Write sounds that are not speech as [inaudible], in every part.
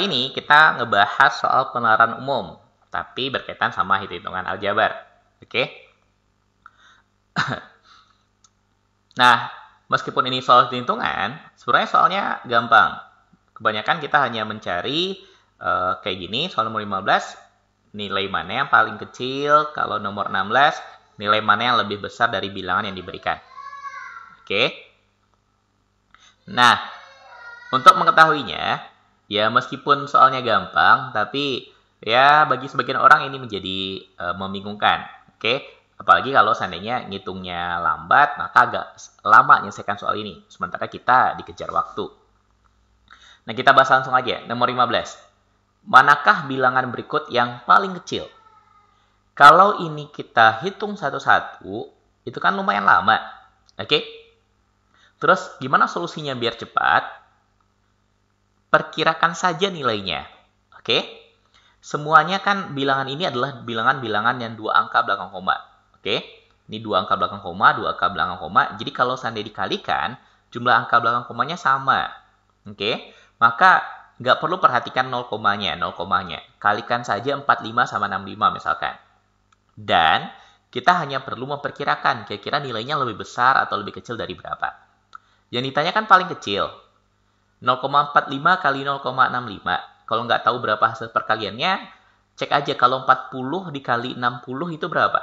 kali ini kita ngebahas soal penalaran umum, tapi berkaitan sama hitungan aljabar. Oke? Okay? [clears throat] nah, meskipun ini soal hitungan, sebenarnya soalnya gampang. Kebanyakan kita hanya mencari uh, kayak gini, soal nomor 15, nilai mana yang paling kecil, kalau nomor 16, nilai mana yang lebih besar dari bilangan yang diberikan. Oke? Okay? Nah, untuk mengetahuinya, Ya meskipun soalnya gampang, tapi ya bagi sebagian orang ini menjadi e, membingungkan. Oke, apalagi kalau seandainya ngitungnya lambat, maka agak lama menyelesaikan soal ini. Sementara kita dikejar waktu. Nah, kita bahas langsung aja. Nomor 15. Manakah bilangan berikut yang paling kecil? Kalau ini kita hitung satu-satu, itu kan lumayan lama. Oke? Terus gimana solusinya biar cepat? perkirakan saja nilainya. Oke? Semuanya kan bilangan ini adalah bilangan-bilangan yang dua angka belakang koma. Oke? Ini dua angka belakang koma, dua angka belakang koma. Jadi kalau seandainya dikalikan, jumlah angka belakang komanya sama. Oke? Maka nggak perlu perhatikan 0 komanya, 0 komanya. Kalikan saja 45 sama 65 misalkan. Dan kita hanya perlu memperkirakan kira-kira nilainya lebih besar atau lebih kecil dari berapa. Yang ditanyakan paling kecil, 0,45 kali 0,65. Kalau nggak tahu berapa hasil perkaliannya, cek aja kalau 40 dikali 60 itu berapa?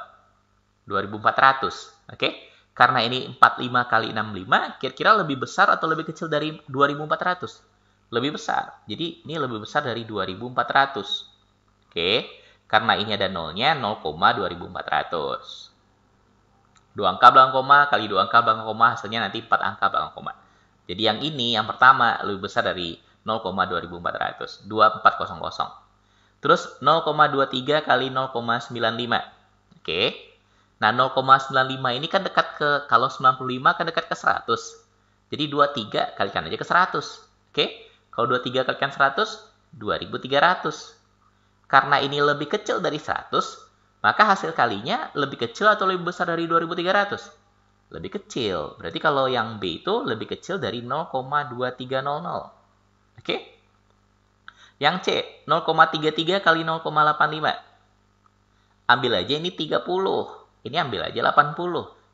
2400. Oke? Okay? Karena ini 45 kali 65, kira-kira lebih besar atau lebih kecil dari 2400? Lebih besar. Jadi ini lebih besar dari 2400. Oke? Okay? Karena ini ada nolnya 0,2400. Dua angka belakang koma kali dua angka belakang koma hasilnya nanti empat angka belakang koma. Jadi yang ini yang pertama lebih besar dari 0,2400, Terus 0,23 kali 0,95. Oke. Nah, 0,95 ini kan dekat ke kalau 95 kan dekat ke 100. Jadi 23 kalikan aja ke 100. Oke. Kalau 23 kalikan 100, 2300. Karena ini lebih kecil dari 100, maka hasil kalinya lebih kecil atau lebih besar dari 2300? lebih kecil. Berarti kalau yang B itu lebih kecil dari 0,2300. Oke? Yang C, 0,33 kali 0,85. Ambil aja ini 30. Ini ambil aja 80.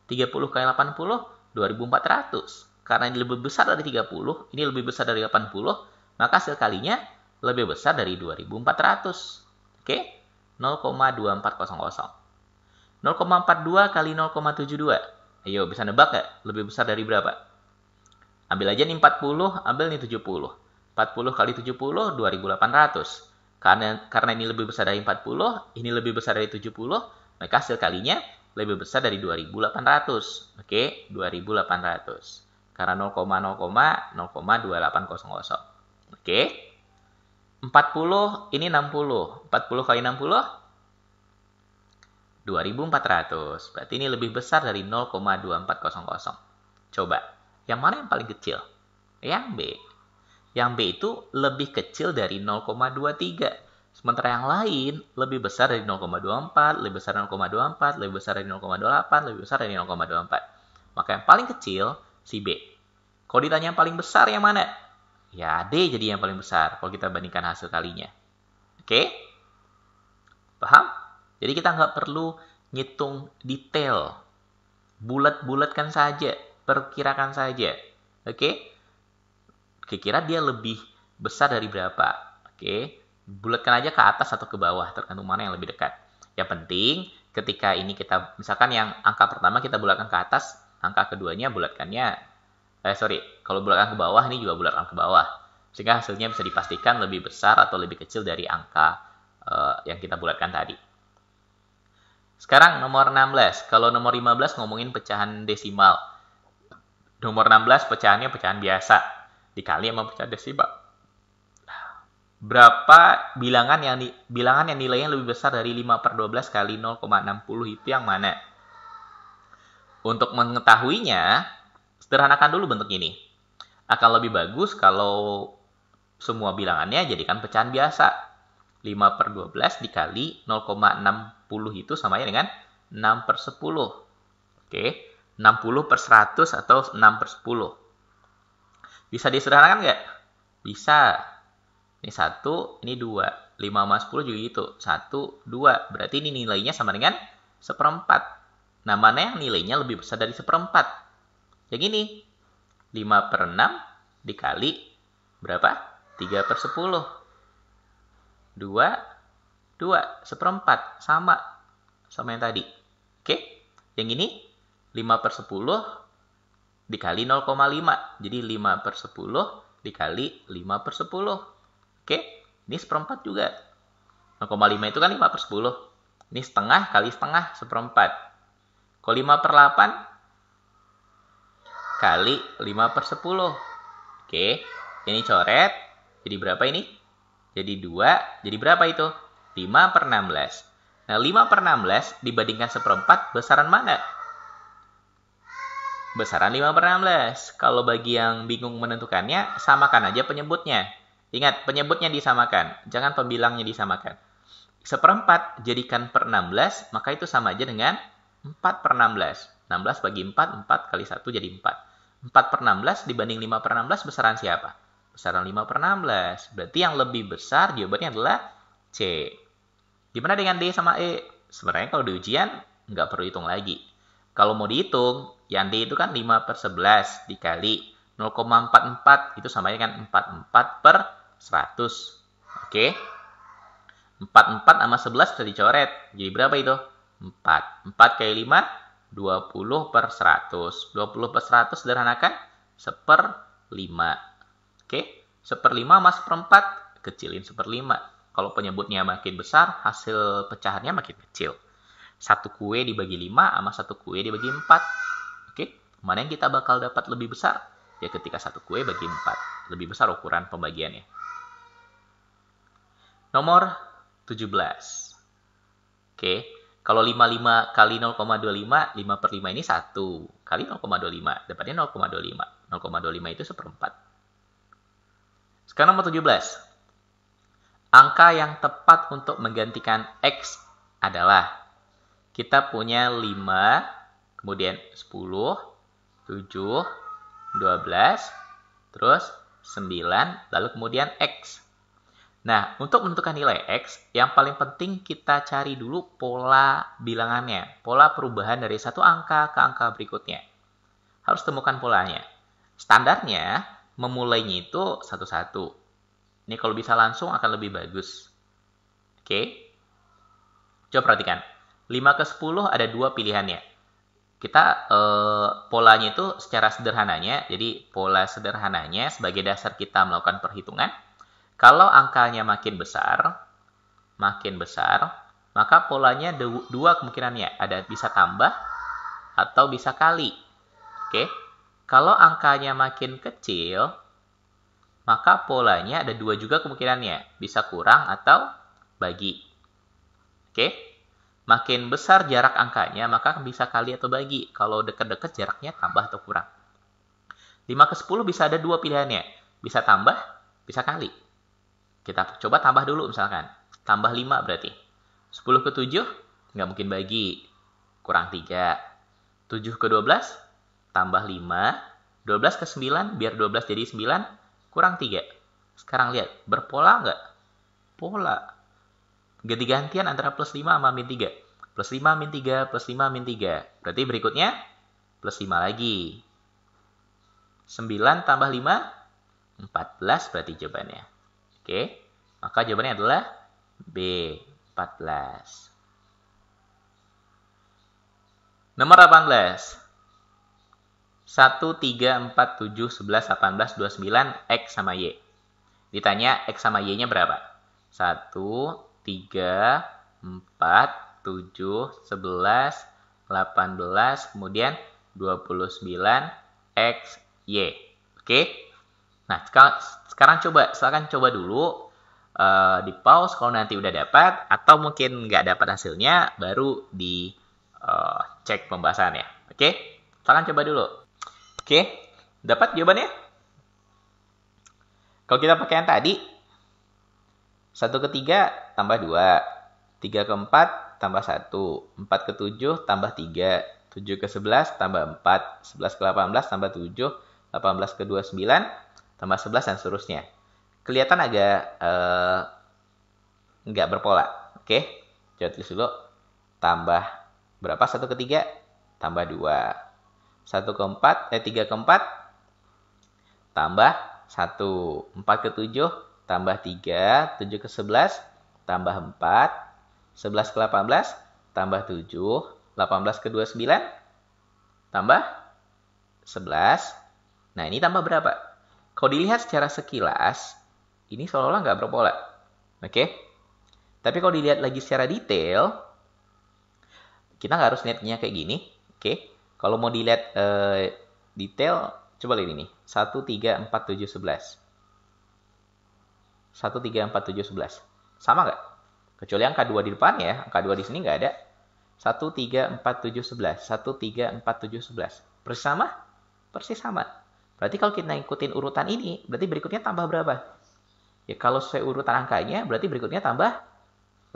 30 kali 80, 2400. Karena ini lebih besar dari 30, ini lebih besar dari 80, maka hasil kalinya lebih besar dari 2400. Oke? 0,2400. 0,42 kali 0,72. Ayo, bisa nebak nggak? Lebih besar dari berapa? Ambil aja nih 40, ambil nih 70. 40 kali 70, 2800. Karena, karena ini lebih besar dari 40, ini lebih besar dari 70, maka hasil kalinya lebih besar dari 2800. Oke, 2800. Karena 0, 0,2800. Oke. 40 ini 60. 40 kali 60 2400. Berarti ini lebih besar dari 0,2400. Coba, yang mana yang paling kecil? Yang B. Yang B itu lebih kecil dari 0,23. Sementara yang lain lebih besar dari 0,24, lebih besar dari 0,24, lebih besar dari 0,28, lebih besar dari 0,24. Maka yang paling kecil si B. Kalau ditanya yang paling besar yang mana? Ya D jadi yang paling besar kalau kita bandingkan hasil kalinya. Oke? Paham? Jadi kita nggak perlu ngitung detail. Bulat-bulatkan saja, perkirakan saja. Oke? Okay? Kira-kira dia lebih besar dari berapa. Oke? Okay? Bulatkan aja ke atas atau ke bawah, tergantung mana yang lebih dekat. Yang penting ketika ini kita misalkan yang angka pertama kita bulatkan ke atas, angka keduanya bulatkannya eh sorry, kalau bulatkan ke bawah ini juga bulatkan ke bawah. Sehingga hasilnya bisa dipastikan lebih besar atau lebih kecil dari angka uh, yang kita bulatkan tadi. Sekarang nomor 16. Kalau nomor 15 ngomongin pecahan desimal. Nomor 16 pecahannya pecahan biasa. Dikali sama pecahan desimal. Berapa bilangan yang bilangan yang nilainya lebih besar dari 5 per 12 kali 0,60 itu yang mana? Untuk mengetahuinya, sederhanakan dulu bentuk ini. Akan lebih bagus kalau semua bilangannya jadikan pecahan biasa 5 per 12 dikali 0,60 itu sama dengan 6 per 10. Oke, 60 per 100 atau 6 per 10. Bisa disederhanakan nggak? Bisa. Ini 1, ini 2. 5 sama 10 juga gitu. 1, 2. Berarti ini nilainya sama dengan 1 per 4. Nah, mana yang nilainya lebih besar dari 1 per 4? Ya gini, 5 per 6 dikali berapa? 3 per 10. 2, 2, seperempat, sama sama yang tadi. Oke, yang ini 5 per 10 dikali 0,5. Jadi 5 per 10 dikali 5 per 10. Oke, ini seperempat juga. 0,5 itu kan 5 per 10. Ini setengah kali setengah, seperempat. Kalau 5 per 8 kali 5 per 10. Oke, ini coret. Jadi berapa ini? Jadi 2, jadi berapa itu? 5 per 16. Nah, 5 per 16 dibandingkan seperempat besaran mana? Besaran 5 per 16. Kalau bagi yang bingung menentukannya, samakan aja penyebutnya. Ingat, penyebutnya disamakan, jangan pembilangnya disamakan. Seperempat jadikan per 16, maka itu sama aja dengan 4 per 16. 16 bagi 4, 4 kali 1 jadi 4. 4 per 16 dibanding 5 per 16 besaran siapa? Besaran 5 per 16. Berarti yang lebih besar jawabannya adalah C. Gimana dengan D sama E? Sebenarnya kalau di ujian, nggak perlu hitung lagi. Kalau mau dihitung, yang D itu kan 5 per 11 dikali 0,44. Itu sama dengan 44 per 100. Oke? 44 sama 11 bisa dicoret. Jadi berapa itu? 4. 4 kali 5, 20 per 100. 20 per 100 sederhanakan 1 per 5. Oke, seperlima mas seperempat, kecilin seperlima. Kalau penyebutnya makin besar, hasil pecahannya makin kecil. Satu kue dibagi lima sama satu kue dibagi empat. Oke, mana yang kita bakal dapat lebih besar? Ya ketika satu kue bagi empat. Lebih besar ukuran pembagiannya. Nomor 17. Oke, kalau 55 kali 0,25, 5 per 5 ini 1. Kali 0,25, dapatnya 0,25. 0,25 itu seperempat. Sekarang nomor 17. Angka yang tepat untuk menggantikan X adalah kita punya 5, kemudian 10, 7, 12, terus 9, lalu kemudian X. Nah, untuk menentukan nilai X, yang paling penting kita cari dulu pola bilangannya, pola perubahan dari satu angka ke angka berikutnya. Harus temukan polanya. Standarnya, memulainya itu satu-satu. Ini kalau bisa langsung akan lebih bagus. Oke. Coba perhatikan. 5 ke 10 ada dua pilihannya. Kita eh, polanya itu secara sederhananya, jadi pola sederhananya sebagai dasar kita melakukan perhitungan. Kalau angkanya makin besar, makin besar, maka polanya dua kemungkinannya, ada bisa tambah atau bisa kali. Oke. Okay? Kalau angkanya makin kecil, maka polanya ada dua juga kemungkinannya, bisa kurang atau bagi. Oke? Makin besar jarak angkanya, maka bisa kali atau bagi. Kalau dekat-dekat jaraknya tambah atau kurang. 5 ke 10 bisa ada dua pilihannya. Bisa tambah, bisa kali. Kita coba tambah dulu misalkan. Tambah 5 berarti. 10 ke 7, nggak mungkin bagi. Kurang 3. 7 ke 12, tambah 5, 12 ke 9, biar 12 jadi 9, kurang 3. Sekarang lihat, berpola nggak? Pola. Ganti-gantian antara plus 5 sama min 3. Plus 5, min 3, plus 5, min 3. Berarti berikutnya, plus 5 lagi. 9 tambah 5, 14 berarti jawabannya. Oke, maka jawabannya adalah B, 14. Nomor 18. 1, 3, 4, 7, 11, 18, 29, X sama Y. Ditanya X sama Y-nya berapa? 1, 3, 4, 7, 11, 18, kemudian 29, X, Y. Oke? Nah, sekarang coba, silahkan coba dulu uh, di pause kalau nanti udah dapat atau mungkin nggak dapat hasilnya baru di uh, cek pembahasannya. Oke? Silahkan coba dulu. Oke, dapat jawabannya? Kalau kita pakai yang tadi, 1 ke 3 tambah 2, 3 ke 4 tambah 1, 4 ke 7 tambah 3, 7 ke 11 tambah 4, 11 ke 18 tambah 7, 18 ke 29 tambah 11 dan seterusnya. Kelihatan agak nggak eh, nggak berpola. Oke, coba tulis dulu. Tambah berapa 1 ke 3? Tambah 2. 1 ke 4, eh 3 ke 4, tambah 1. 4 ke 7, tambah 3. 7 ke 11, tambah 4. 11 ke 18, tambah 7. 18 ke 29, tambah 11. Nah, ini tambah berapa? Kalau dilihat secara sekilas, ini seolah-olah nggak berpola. Oke? Okay? Tapi kalau dilihat lagi secara detail, kita nggak harus lihatnya kayak gini. Oke? Okay? Kalau mau dilihat uh, detail, coba lihat ini. 1, 3, 4, 7, 11. 1, 3, 4, 7, 11. Sama nggak? Kecuali angka 2 di depan ya. Angka 2 di sini nggak ada. 1, 3, 4, 7, 11. 1, 3, 4, 7, 11. Persis sama? Persis sama. Berarti kalau kita ikutin urutan ini, berarti berikutnya tambah berapa? Ya kalau sesuai urutan angkanya, berarti berikutnya tambah 18.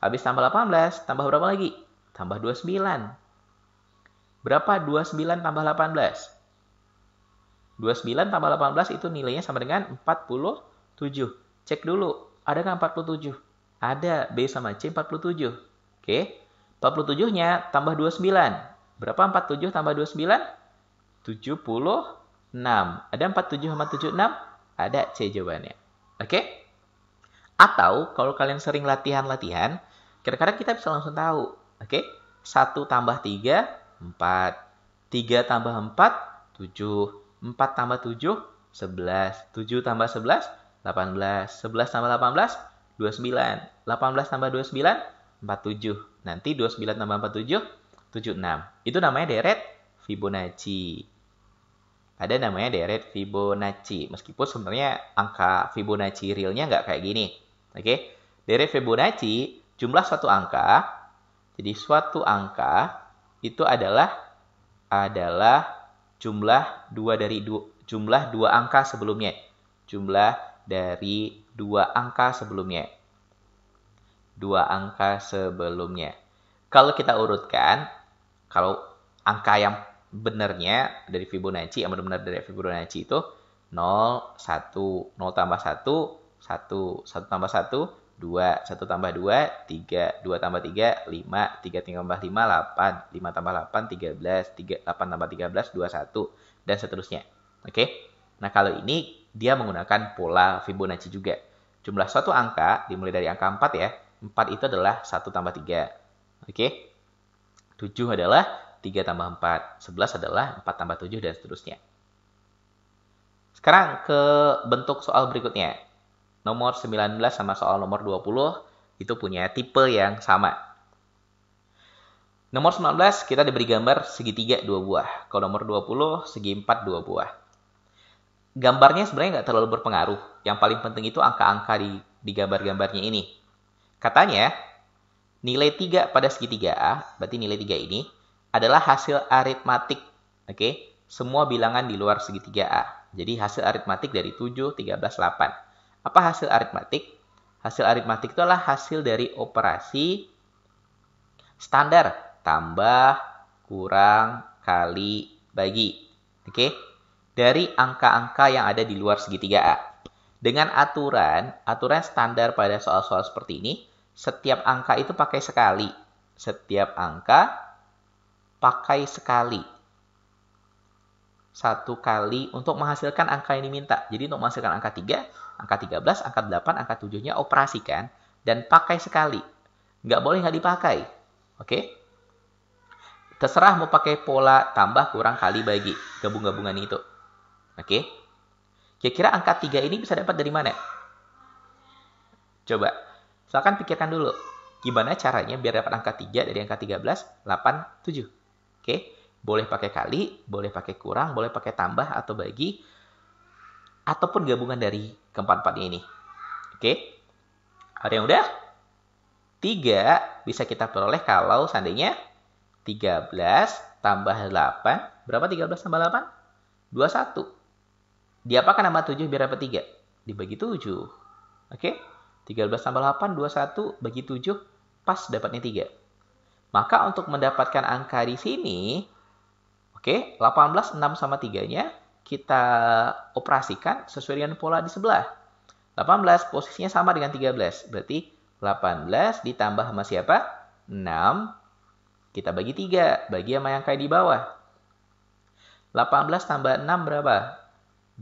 Habis tambah 18, tambah berapa lagi? Tambah 29. Berapa 29 tambah 18? 29 tambah 18 itu nilainya sama dengan 47. Cek dulu, ada nggak 47? Ada, B sama C 47. Oke, 47-nya tambah 29. Berapa 47 tambah 29? 76. Ada 47 sama 76? Ada C jawabannya. Oke? Atau kalau kalian sering latihan-latihan, kira-kira kita bisa langsung tahu. Oke? 1 tambah 3 4. 3 tambah 4, 7. 4 tambah 7, 11. 7 tambah 11, 18. 11 tambah 18, 29. 18 tambah 29, 47. Nanti 29 tambah 47, 76. Itu namanya deret Fibonacci. Ada namanya deret Fibonacci. Meskipun sebenarnya angka Fibonacci realnya nggak kayak gini. Oke, okay? deret Fibonacci jumlah suatu angka. Jadi suatu angka itu adalah adalah jumlah dua dari du, jumlah dua angka sebelumnya. Jumlah dari dua angka sebelumnya. Dua angka sebelumnya. Kalau kita urutkan, kalau angka yang benarnya dari Fibonacci, yang benar-benar dari Fibonacci itu 0, 1, 0 tambah 1, 1, 1 tambah 1, 2, 1 tambah 2, 3, 2 tambah 3, 5, 3 tambah 5, 8, 5 tambah 8, 13, 3, 8 tambah 13, 21, dan seterusnya. Oke, okay? nah kalau ini dia menggunakan pola Fibonacci juga. Jumlah suatu angka dimulai dari angka 4 ya, 4 itu adalah 1 tambah 3, oke, okay? 7 adalah 3 tambah 4, 11 adalah 4 tambah 7, dan seterusnya. Sekarang ke bentuk soal berikutnya nomor 19 sama soal nomor 20 itu punya tipe yang sama. Nomor 19 kita diberi gambar segitiga dua buah. Kalau nomor 20 segi 4 dua buah. Gambarnya sebenarnya nggak terlalu berpengaruh. Yang paling penting itu angka-angka di, di gambar-gambarnya ini. Katanya, nilai 3 pada segitiga A, berarti nilai 3 ini, adalah hasil aritmatik. Oke, okay? semua bilangan di luar segitiga A. Jadi hasil aritmatik dari 7, 13, 8. Apa hasil aritmatik? Hasil aritmatik itu adalah hasil dari operasi standar tambah, kurang, kali, bagi. Oke? Okay? Dari angka-angka yang ada di luar segitiga A. Dengan aturan, aturan standar pada soal-soal seperti ini, setiap angka itu pakai sekali. Setiap angka pakai sekali satu kali untuk menghasilkan angka yang diminta. Jadi untuk menghasilkan angka 3, angka 13, angka 8, angka 7-nya operasikan dan pakai sekali. Nggak boleh nggak dipakai. Oke? Okay? Terserah mau pakai pola tambah, kurang, kali, bagi. Gabung-gabungan itu. Oke? Okay? Kira-kira angka 3 ini bisa dapat dari mana? Coba. Silahkan pikirkan dulu. Gimana caranya biar dapat angka 3 dari angka 13, 8, 7. Oke? Okay? Boleh pakai kali, boleh pakai kurang, boleh pakai tambah atau bagi, ataupun gabungan dari keempat-empatnya ini. Oke? Okay? Ada yang udah? 3 bisa kita peroleh kalau seandainya 13 tambah 8. Berapa 13 tambah 8? 21. Diapakan nama 7 biar dapat 3? Dibagi 7. Oke? Okay? 13 tambah 8, 21, bagi 7, pas dapatnya 3. Maka untuk mendapatkan angka di sini, Oke, 18, 6 sama 3-nya kita operasikan sesuai dengan pola di sebelah. 18 posisinya sama dengan 13. Berarti 18 ditambah sama siapa? 6. Kita bagi 3. Bagi sama yang kayak di bawah. 18 tambah 6 berapa?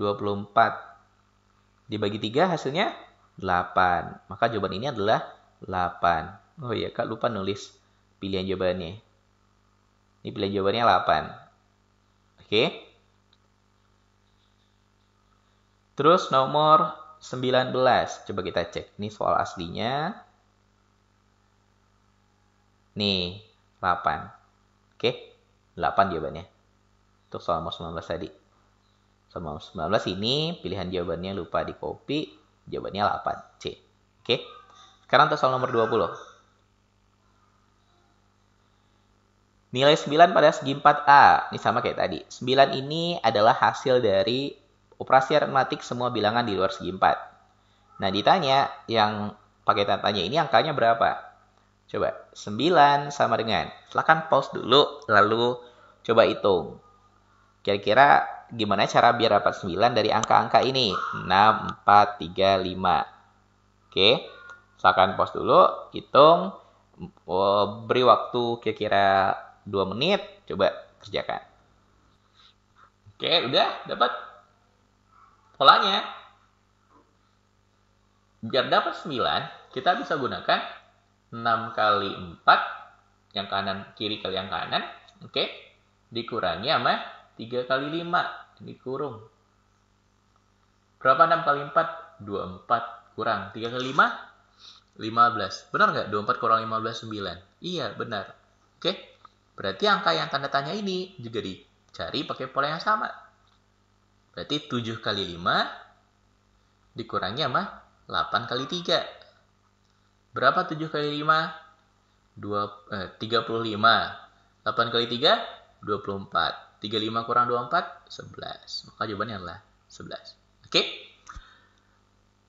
24. Dibagi 3 hasilnya 8. Maka jawaban ini adalah 8. Oh iya, Kak lupa nulis pilihan jawabannya. Ini pilihan jawabannya 8. Oke. Terus nomor 19. Coba kita cek. Ini soal aslinya. Nih, 8. Oke. 8 jawabannya. Untuk soal nomor 19 tadi. Soal nomor 19 ini pilihan jawabannya lupa di copy. Jawabannya 8. C. Oke. Sekarang untuk soal nomor 20. Nilai 9 pada segi 4A, ini sama kayak tadi. 9 ini adalah hasil dari operasi aritmatik semua bilangan di luar segi 4. Nah, ditanya yang pakai tanya ini angkanya berapa? Coba, 9 sama dengan. Silahkan pause dulu, lalu coba hitung. Kira-kira gimana cara biar dapat 9 dari angka-angka ini? 6, 4, 3, 5. Oke, silahkan pause dulu, hitung, oh, beri waktu kira-kira 2 menit coba kerjakan oke udah dapat polanya biar dapat 9 kita bisa gunakan 6 kali 4 yang kanan kiri kali yang kanan oke okay? dikurangi sama 3 kali 5 dikurung berapa 6 kali 4 24 kurang 3 kali 5 15 benar nggak 24 kurang 15 9 iya benar oke okay? Berarti angka yang tanda tanya ini juga dicari pakai pola yang sama. Berarti 7 kali 5 dikurangi sama 8 kali 3. Berapa 7 kali 5? 2, eh, 35. 8 kali 3? 24. 35 kurang 24? 11. Maka jawabannya adalah 11. Oke? Okay?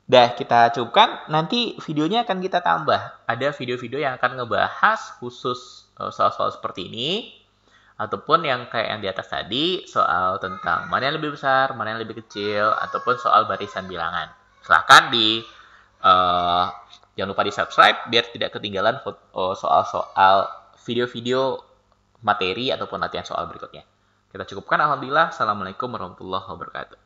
Dah kita cukupkan, nanti videonya akan kita tambah. Ada video-video yang akan ngebahas khusus eh, soal-soal seperti ini. Ataupun yang kayak yang di atas tadi, soal tentang mana yang lebih besar, mana yang lebih kecil, ataupun soal barisan bilangan. Silahkan di, uh, jangan lupa di subscribe biar tidak ketinggalan eh, soal-soal video-video materi ataupun latihan soal berikutnya. Kita cukupkan, Alhamdulillah. Assalamualaikum warahmatullahi wabarakatuh.